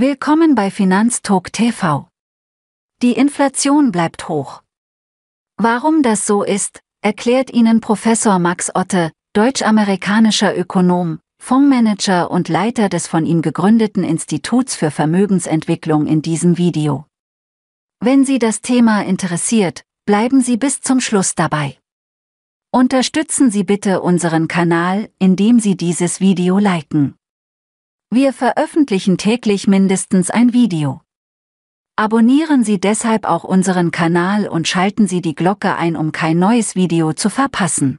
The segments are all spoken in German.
Willkommen bei Finanztalk TV. Die Inflation bleibt hoch. Warum das so ist, erklärt Ihnen Professor Max Otte, deutsch-amerikanischer Ökonom, Fondsmanager und Leiter des von ihm gegründeten Instituts für Vermögensentwicklung in diesem Video. Wenn Sie das Thema interessiert, bleiben Sie bis zum Schluss dabei. Unterstützen Sie bitte unseren Kanal, indem Sie dieses Video liken. Wir veröffentlichen täglich mindestens ein Video. Abonnieren Sie deshalb auch unseren Kanal und schalten Sie die Glocke ein, um kein neues Video zu verpassen.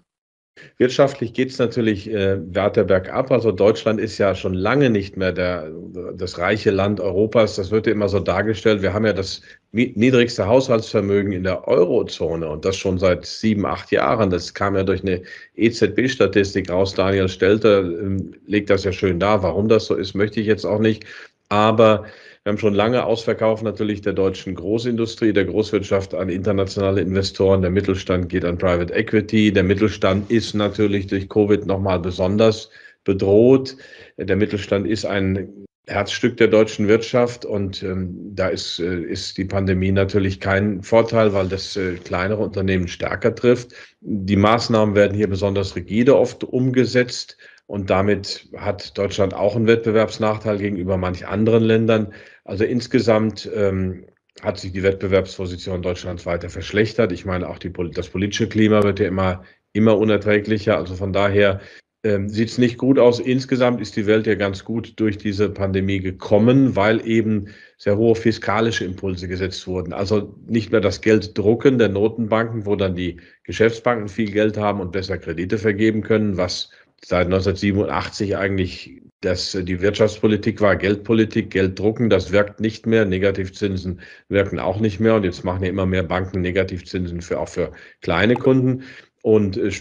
Wirtschaftlich geht es natürlich äh, weiter bergab. Also Deutschland ist ja schon lange nicht mehr der, das reiche Land Europas. Das wird ja immer so dargestellt. Wir haben ja das niedrigste Haushaltsvermögen in der Eurozone und das schon seit sieben, acht Jahren. Das kam ja durch eine EZB-Statistik raus. Daniel Stelter ähm, legt das ja schön dar. Warum das so ist, möchte ich jetzt auch nicht. Aber wir haben schon lange Ausverkauf natürlich der deutschen Großindustrie, der Großwirtschaft an internationale Investoren. Der Mittelstand geht an Private Equity. Der Mittelstand ist natürlich durch Covid nochmal besonders bedroht. Der Mittelstand ist ein Herzstück der deutschen Wirtschaft und ähm, da ist, äh, ist die Pandemie natürlich kein Vorteil, weil das äh, kleinere Unternehmen stärker trifft. Die Maßnahmen werden hier besonders rigide oft umgesetzt und damit hat Deutschland auch einen Wettbewerbsnachteil gegenüber manch anderen Ländern. Also insgesamt ähm, hat sich die Wettbewerbsposition Deutschlands weiter verschlechtert. Ich meine, auch die, das politische Klima wird ja immer, immer unerträglicher. Also von daher ähm, sieht es nicht gut aus. Insgesamt ist die Welt ja ganz gut durch diese Pandemie gekommen, weil eben sehr hohe fiskalische Impulse gesetzt wurden. Also nicht mehr das Gelddrucken der Notenbanken, wo dann die Geschäftsbanken viel Geld haben und besser Kredite vergeben können, was seit 1987 eigentlich das, äh, die Wirtschaftspolitik war Geldpolitik, Geld drucken, das wirkt nicht mehr. Negativzinsen wirken auch nicht mehr. Und jetzt machen ja immer mehr Banken Negativzinsen für auch für kleine Kunden. Und äh,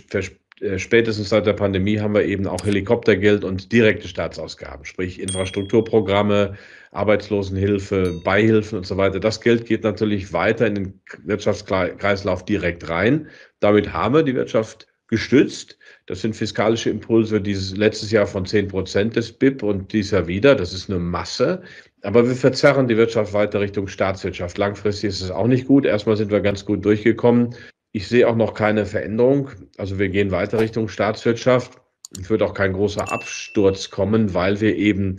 äh, spätestens seit der Pandemie haben wir eben auch Helikoptergeld und direkte Staatsausgaben, sprich Infrastrukturprogramme, Arbeitslosenhilfe, Beihilfen und so weiter. Das Geld geht natürlich weiter in den Wirtschaftskreislauf direkt rein. Damit haben wir die Wirtschaft gestützt. Das sind fiskalische Impulse dieses letztes Jahr von 10 Prozent des BIP und dies Jahr wieder. Das ist eine Masse. Aber wir verzerren die Wirtschaft weiter Richtung Staatswirtschaft. Langfristig ist es auch nicht gut. Erstmal sind wir ganz gut durchgekommen. Ich sehe auch noch keine Veränderung. Also wir gehen weiter Richtung Staatswirtschaft. Es wird auch kein großer Absturz kommen, weil wir eben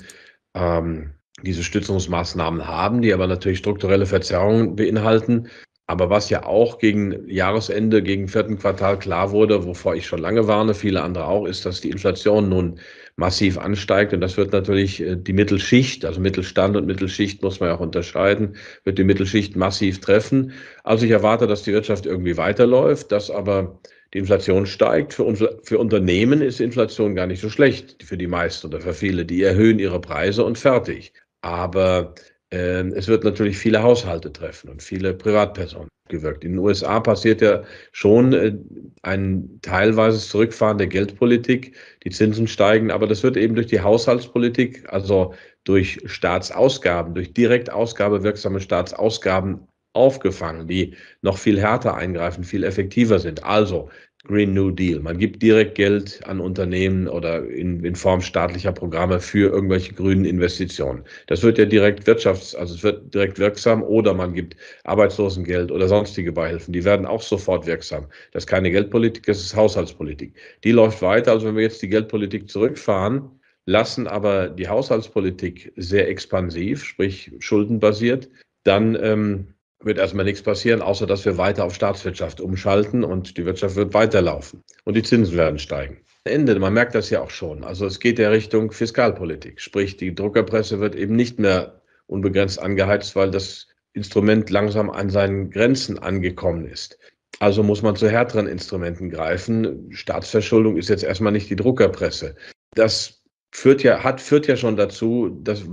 ähm, diese Stützungsmaßnahmen haben, die aber natürlich strukturelle Verzerrungen beinhalten. Aber was ja auch gegen Jahresende, gegen vierten Quartal klar wurde, wovor ich schon lange warne, viele andere auch, ist, dass die Inflation nun massiv ansteigt. Und das wird natürlich äh, die Mittelschicht, also Mittelstand und Mittelschicht muss man ja auch unterscheiden, wird die Mittelschicht massiv treffen. Also ich erwarte, dass die Wirtschaft irgendwie weiterläuft, dass aber die Inflation steigt. Für, uns, für Unternehmen ist Inflation gar nicht so schlecht, für die meisten oder für viele. Die erhöhen ihre Preise und fertig. Aber ähm, es wird natürlich viele Haushalte treffen und viele Privatpersonen gewirkt. In den USA passiert ja schon äh, ein teilweises Zurückfahren der Geldpolitik. Die Zinsen steigen, aber das wird eben durch die Haushaltspolitik, also durch Staatsausgaben, durch Direktausgabe wirksame Staatsausgaben aufgefangen, die noch viel härter eingreifen, viel effektiver sind. Also Green New Deal. Man gibt direkt Geld an Unternehmen oder in, in, Form staatlicher Programme für irgendwelche grünen Investitionen. Das wird ja direkt wirtschafts-, also es wird direkt wirksam oder man gibt Arbeitslosengeld oder sonstige Beihilfen. Die werden auch sofort wirksam. Das ist keine Geldpolitik, das ist Haushaltspolitik. Die läuft weiter. Also wenn wir jetzt die Geldpolitik zurückfahren, lassen aber die Haushaltspolitik sehr expansiv, sprich schuldenbasiert, dann ähm, wird erstmal nichts passieren, außer dass wir weiter auf Staatswirtschaft umschalten und die Wirtschaft wird weiterlaufen und die Zinsen werden steigen. Ende, man merkt das ja auch schon. Also es geht ja Richtung Fiskalpolitik. Sprich, die Druckerpresse wird eben nicht mehr unbegrenzt angeheizt, weil das Instrument langsam an seinen Grenzen angekommen ist. Also muss man zu härteren Instrumenten greifen. Staatsverschuldung ist jetzt erstmal nicht die Druckerpresse. Das führt ja, hat, führt ja schon dazu, dass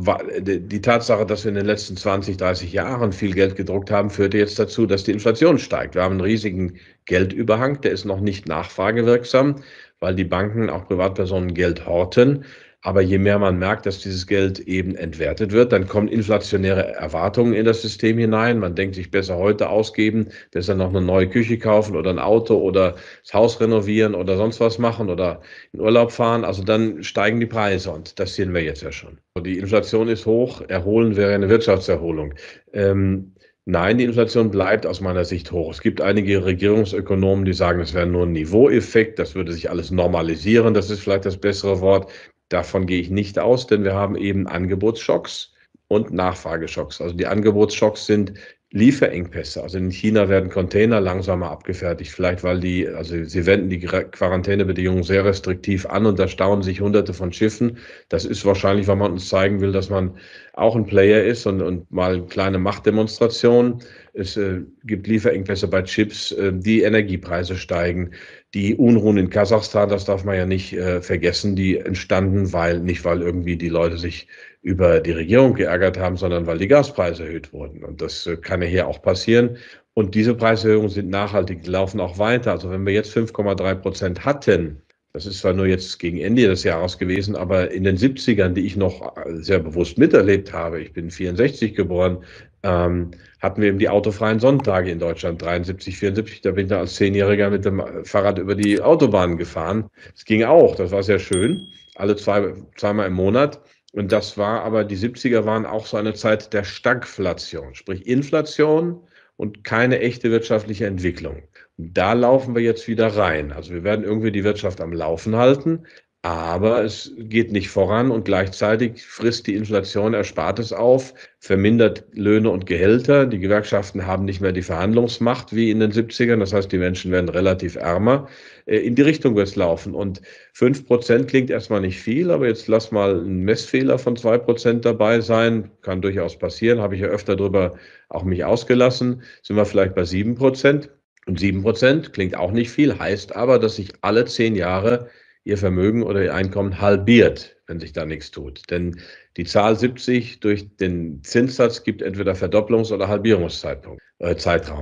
die Tatsache, dass wir in den letzten 20, 30 Jahren viel Geld gedruckt haben, führte jetzt dazu, dass die Inflation steigt. Wir haben einen riesigen Geldüberhang, der ist noch nicht nachfragewirksam, weil die Banken, auch Privatpersonen Geld horten. Aber je mehr man merkt, dass dieses Geld eben entwertet wird, dann kommen inflationäre Erwartungen in das System hinein. Man denkt sich besser heute ausgeben, besser noch eine neue Küche kaufen oder ein Auto oder das Haus renovieren oder sonst was machen oder in Urlaub fahren. Also dann steigen die Preise und das sehen wir jetzt ja schon. Die Inflation ist hoch, erholen wäre eine Wirtschaftserholung. Ähm, Nein, die Inflation bleibt aus meiner Sicht hoch. Es gibt einige Regierungsökonomen, die sagen, es wäre nur ein Niveaueffekt, das würde sich alles normalisieren, das ist vielleicht das bessere Wort. Davon gehe ich nicht aus, denn wir haben eben Angebotsschocks und Nachfrageschocks. Also die Angebotsschocks sind Lieferengpässe. Also in China werden Container langsamer abgefertigt, vielleicht weil die, also sie wenden die Quarantänebedingungen sehr restriktiv an und da stauen sich hunderte von Schiffen. Das ist wahrscheinlich, weil man uns zeigen will, dass man auch ein Player ist und, und mal kleine Machtdemonstrationen. Es äh, gibt Lieferengpässe bei Chips, äh, die Energiepreise steigen, die Unruhen in Kasachstan, das darf man ja nicht äh, vergessen, die entstanden, weil nicht weil irgendwie die Leute sich über die Regierung geärgert haben, sondern weil die Gaspreise erhöht wurden. Und das äh, kann ja hier auch passieren. Und diese Preiserhöhungen sind nachhaltig, die laufen auch weiter. Also wenn wir jetzt 5,3 Prozent hatten, das ist zwar nur jetzt gegen Ende des Jahres gewesen, aber in den 70ern, die ich noch äh, sehr bewusst miterlebt habe, ich bin 64 geboren, ähm, hatten wir eben die autofreien Sonntage in Deutschland, 73, 74. Da bin ich dann als Zehnjähriger mit dem äh, Fahrrad über die Autobahn gefahren. Das ging auch, das war sehr schön, alle zwei, zweimal im Monat. Und das war aber, die 70er waren auch so eine Zeit der Stagflation, sprich Inflation und keine echte wirtschaftliche Entwicklung. Da laufen wir jetzt wieder rein. Also wir werden irgendwie die Wirtschaft am Laufen halten, aber es geht nicht voran und gleichzeitig frisst die Inflation Erspartes auf, vermindert Löhne und Gehälter. Die Gewerkschaften haben nicht mehr die Verhandlungsmacht wie in den 70ern. Das heißt, die Menschen werden relativ ärmer. Äh, in die Richtung wird es laufen. Und fünf Prozent klingt erstmal nicht viel, aber jetzt lass mal einen Messfehler von zwei Prozent dabei sein. Kann durchaus passieren. Habe ich ja öfter darüber auch mich ausgelassen. Sind wir vielleicht bei sieben Prozent? Und 7% klingt auch nicht viel, heißt aber, dass sich alle zehn Jahre ihr Vermögen oder ihr Einkommen halbiert, wenn sich da nichts tut. Denn die Zahl 70 durch den Zinssatz gibt entweder Verdopplungs- oder Halbierungszeitraum. Äh,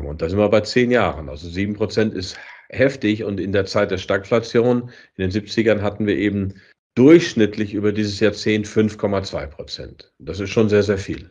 und da sind wir bei zehn Jahren. Also 7% ist heftig und in der Zeit der Stagflation in den 70ern hatten wir eben durchschnittlich über dieses Jahrzehnt 5,2 Das ist schon sehr, sehr viel.